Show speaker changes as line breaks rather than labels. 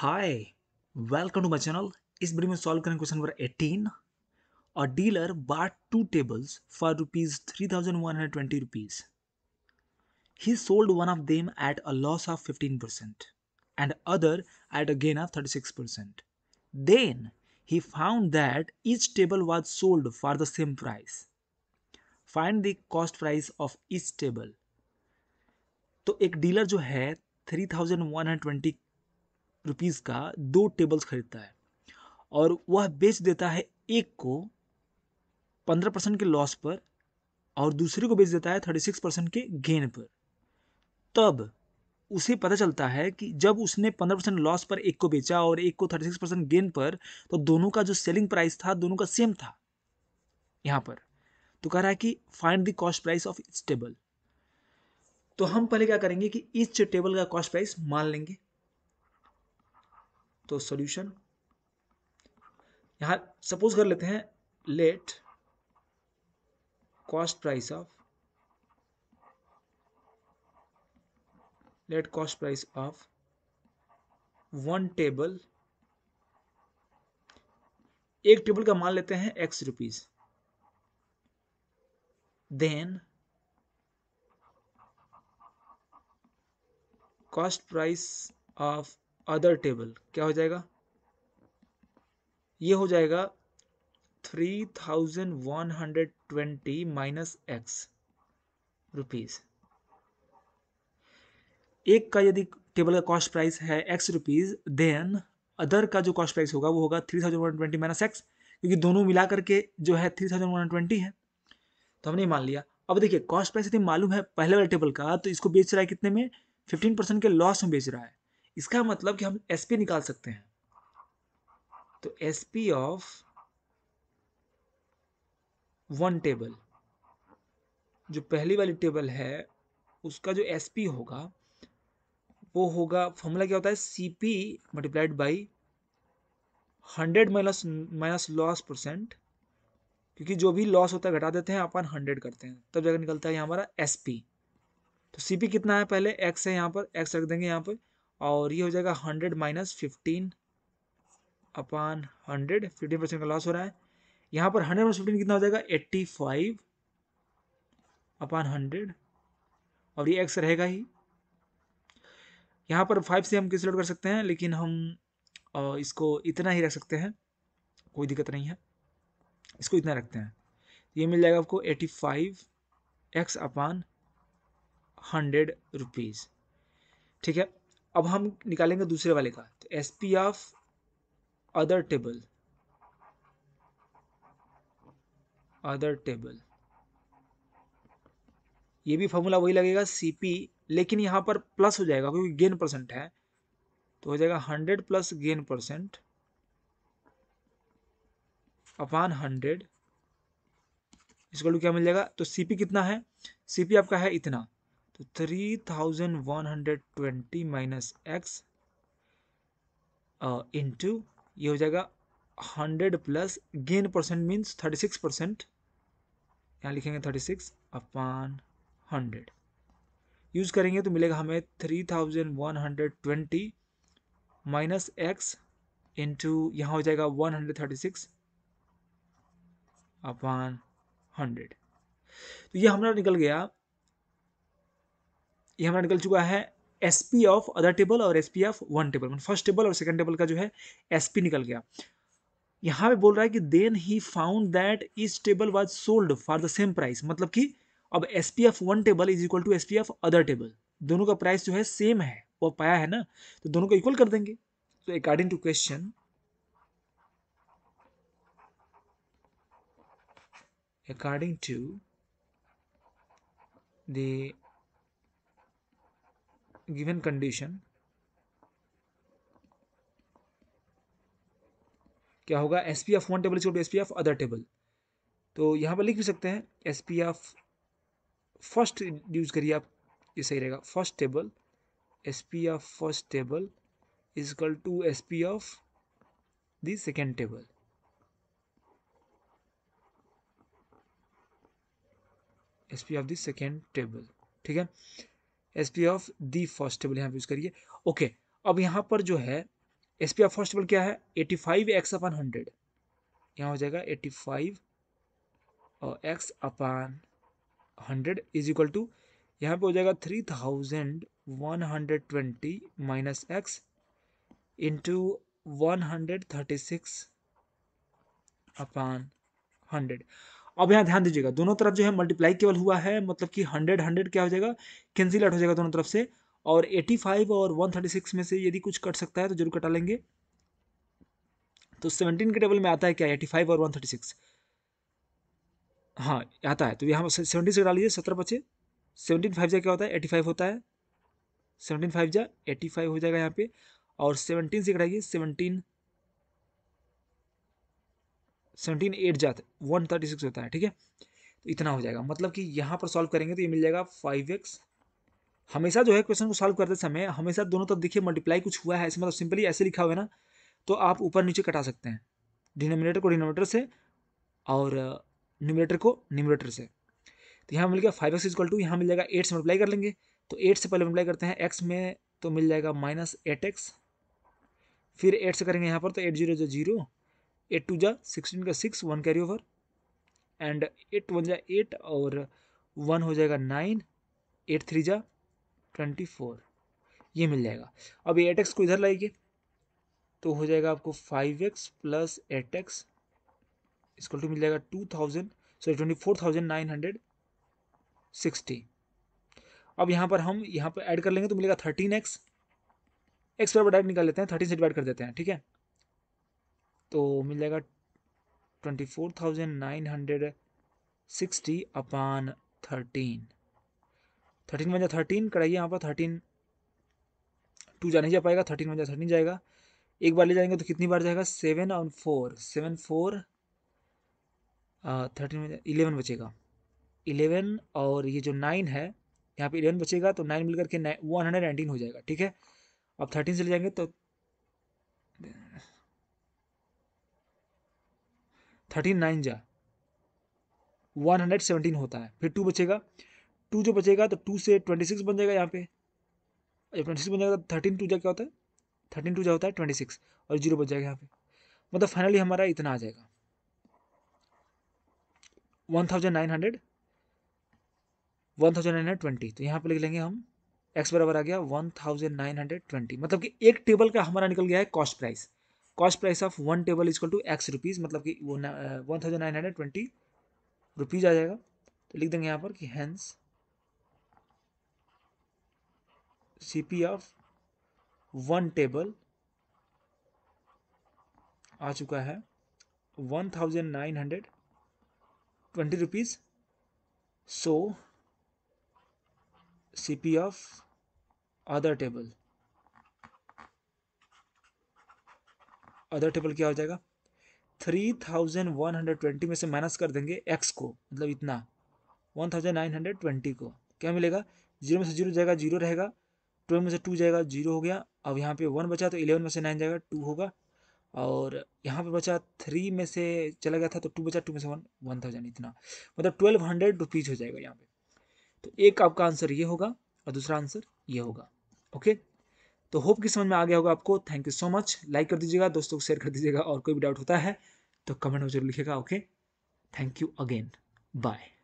hi welcome to my channel इस ब्रीम में सॉल्व करें क्वेश्चन नंबर 18 और dealer bought two tables for rupees three thousand one hundred twenty rupees he sold one of them at a loss of fifteen percent and other at a gain of thirty six percent then he found that each table was sold for the same price find the cost price of each table तो एक dealer जो है three thousand one hundred twenty rupees का दो tables खरीदता है और वह बेच देता है एक को पंद्रह परसेंट के लॉस पर और दूसरे को बेच देता है थर्टी सिक्स परसेंट के गेन पर तब उसे पता चलता है कि जब उसने पंद्रह परसेंट लॉस पर एक को बेचा और एक को थर्टी सिक्स परसेंट गेन पर तो दोनों का जो सेलिंग प्राइस था दोनों का सेम था यहाँ पर तो कह रहा है कि find the cost price of इस टेबल तो हम पहले क्या करेंगे कि इस टेबल का कॉस्ट प्राइस मान लेंगे तो सॉल्यूशन यहां सपोज कर लेते हैं let cost price of let cost price of one table एक टेबल का मान लेते हैं X rupees then cost price of other table क्या हो जाएगा ये हो जाएगा three thousand one hundred twenty minus X rupees एक का यदि टेबल का कॉस्ट प्राइस है एक्स रुपीज देन अदर का जो कॉस्ट प्राइस होगा वो होगा three thousand one twenty minus X क्योंकि दोनों मिला करके जो है थ्री थाउजेंड वन ट्वेंटी है तो हमने मान लिया अब देखिए कॉस्ट प्राइस यदि मालूम है पहले वाले टेबल का तो इसको बेच रहा है कितने में फिफ्टीन परसेंट के लॉस में बेच रहा है इसका मतलब कि हम एस पी निकाल सकते हैं तो S P of one table जो पहली वाली टेबल है उसका जो एस पी होगा वो होगा फॉर्मूला क्या होता है C P multiplied by hundred minus minus loss percent क्योंकि जो भी लॉस होता है घटा देते हैं अपन हंड्रेड करते हैं तब जाकर निकलता है यहाँ हमारा एस पी तो सी पी कितना है पहले एक्स है यहाँ पर एक्स रख देंगे यहाँ पर और ये हो जाएगा hundred minus fifteen upon hundred fifteen percent का लॉस हो रहा है यहाँ पर हंड्रेड माइनस फिफ्टीन कितना हो जाएगा एट्टी फाइव अपान हंड्रेड और ये एक्स रहेगा ही यहाँ पर फाइव से हम किस कर सकते हैं लेकिन हम इसको इतना ही रख सकते हैं कोई दिक्कत नहीं है इसको इतना रखते हैं ये मिल जाएगा आपको eighty five X upon hundred rupees ठीक है अब हम निकालेंगे दूसरे वाले का तो S P of other table other table ये भी फॉर्मूला वही लगेगा सीपी लेकिन यहां पर प्लस हो जाएगा क्योंकि गेन परसेंट है तो हो जाएगा hundred plus gain percent upon hundred इसको क्या मिल जाएगा तो सीपी कितना है सीपी आपका है इतना तो three thousand one hundred twenty minus X into ये हो जाएगा hundred plus gain percent means thirty six percent यहाँ लिखेंगे thirty six upon hundred use करेंगे तो मिलेगा हमें three thousand one hundred twenty minus X into यहाँ हो जाएगा one hundred thirty six upon hundred तो ये हमारा निकल गया ये हमारा निकल चुका है S P of other table और S P of one table मतलब फर्स्ट टेबल और सेकंड टेबल का जो है एस पी निकल गया यहाँ पे बोल रहा है कि देन ही फाउंड दैट इस table was sold for the same price मतलब कि अब S P of one table is equal to S P of other table दोनों का प्राइस जो है सेम है वो पाया है ना तो दोनों को इक्वल कर देंगे तो according to question according to the given condition क्या होगा S P of one table is S P of other table तो यहाँ पर लिख भी सकते हैं S P of first use करिए आप ये सही रहेगा first table S P of first table is equal to S P of the second table S P of the second table ठीक है S P of the first table यहाँ पर use करिए ओके अब यहाँ पर जो है S P of first table क्या है eighty five X upon hundred यहाँ हो जाएगा एटी फाइव और X upon hundred is equal to यहाँ पे हो जाएगा three thousand one hundred twenty minus X into one hundred thirty six upon hundred अब यहाँ ध्यान दीजिएगा दोनों तरफ जो है मल्टीप्लाई केवल हुआ है मतलब कि हंड्रेड हंड्रेड क्या हो जाएगा कैंसिल आउट हो जाएगा दोनों तरफ से और एटी फाइव और वन थर्टी सिक्स में से यदि कुछ कट सकता है तो जरूर कटा लेंगे तो सेवनटीन के टेबल में आता है क्या एटी फाइव और वन थर्टी सिक्स हाँ आता है तो यहाँ सेवनटीन से कटा लीजिए सत्रह पचे सेवनटीन फाइव जा क्या होता है एटी फाइव होता है सेवनटीन फाइव जा एटी फाइव हो जाएगा यहाँ पे और सेवनटीन से कटाइए सेवनटीन सेवनटीन एट जाते वन थर्टी सिक्स होता है ठीक है तो इतना हो जाएगा मतलब कि यहाँ पर सॉल्व करेंगे तो ये मिल जाएगा फाइव एक्स हमेशा जो है क्वेश्चन को सॉल्व करते समय हमेशा दोनों तरफ देखिए मल्टीप्लाई कुछ हुआ है इसमें मतलब सिंपली ऐसे लिखा हुआ है ना तो आप ऊपर नीचे कटा सकते हैं डिनोमिनेटर को डिनोमिनेटर से और न्यूमिनेटर को न्यूमिनेटर से तो यहाँ मिल गया फाइव एक्स इक्वल टू यहाँ मिल जाएगा एट से मल्टीप्लाई कर लेंगे तो एट से पहले मल्टीप्लाई करते हैं एक्स में तो मिल जाएगा माइनस एट एक्स फिर एट से करेंगे यहाँ पर तो एट जीरो जो जीरो एट टू जा सिक्सटीन का six one carry over and eight one जा एट और वन हो जाएगा नाइन एट थ्री जा ट्वेंटी फोर ये मिल जाएगा अब एट एक्स को इधर लाइए तो हो जाएगा आपको five X plus eight X इसको टू मिल जाएगा two thousand sorry twenty four thousand nine hundred sixty अब यहाँ पर हम यहाँ पर ऐड कर लेंगे तो मिलेगा थर्टीन एक्स एक्स पर डायरेक्ट निकाल लेते हैं थर्टीन से डिवाइड कर देते हैं ठीक है तो मिल जाएगा twenty four thousand nine hundred sixty अपान थर्टीन थर्टीन वन जा थर्टीन कराइए यहाँ पर थर्टीन टू जाने जा पाएगा थर्टीन वन जा थर्टीन जाएगा एक बार ले जाएंगे तो कितनी बार जाएगा सेवन और four seven four thirteen one eleven बचेगा इलेवन और ये जो नाइन है यहाँ पे इलेवन बचेगा तो नाइन मिलकर के वन हंड्रेड नाइनटीन हो जाएगा ठीक है अब थर्टीन से ले जाएंगे तो थर्टीन नाइन जा वन हंड्रेड सेवनटीन होता है फिर टू बचेगा टू जो बचेगा तो टू से ट्वेंटी सिक्स बन जाएगा यहाँ पे ट्वेंटी सिक्स बन जाएगा तो थर्टीन टू जा क्या होता है थर्टीन टू जा होता है ट्वेंटी सिक्स और जीरो बच जाएगा यहाँ पे मतलब फाइनली हमारा इतना आ जाएगा one thousand nine hundred one thousand nine hundred twenty तो यहाँ पे लिख लेंगे हम एक्स बराबर आ गया one thousand nine hundred twenty मतलब कि एक टेबल का हमारा निकल गया है cost price cost price of one table is equal to X rupees मतलब कि वो one thousand nine hundred twenty rupees आ जाएगा तो लिख देंगे यहाँ पर कि hence C P of one table आ चुका है one thousand nine hundred twenty rupees so C P of other table other table क्या हो जाएगा three thousand one hundred twenty में से माइनस कर देंगे एक्स को मतलब इतना one thousand nine hundred twenty को क्या मिलेगा जीरो में से जीरो जाएगा जीरो रहेगा ट्वेल्व में से टू जाएगा जीरो हो गया अब यहाँ पे वन बचा तो इलेवन में से नाइन जाएगा टू होगा और यहाँ पे बचा थ्री में से चला गया था तो टू बचा टू में से वन वन थाउजेंड इतना मतलब ट्वेल्व हंड्रेड रुपीज़ हो जाएगा यहाँ पे तो एक आपका आंसर ये होगा और दूसरा आंसर ये होगा ओके तो होप कि समझ में आ गया होगा आपको thank you so much like कर दीजिएगा दोस्तों को शेयर कर दीजिएगा और कोई भी डाउट होता है तो कमेंट में जरूर लिखेगा okay thank you again bye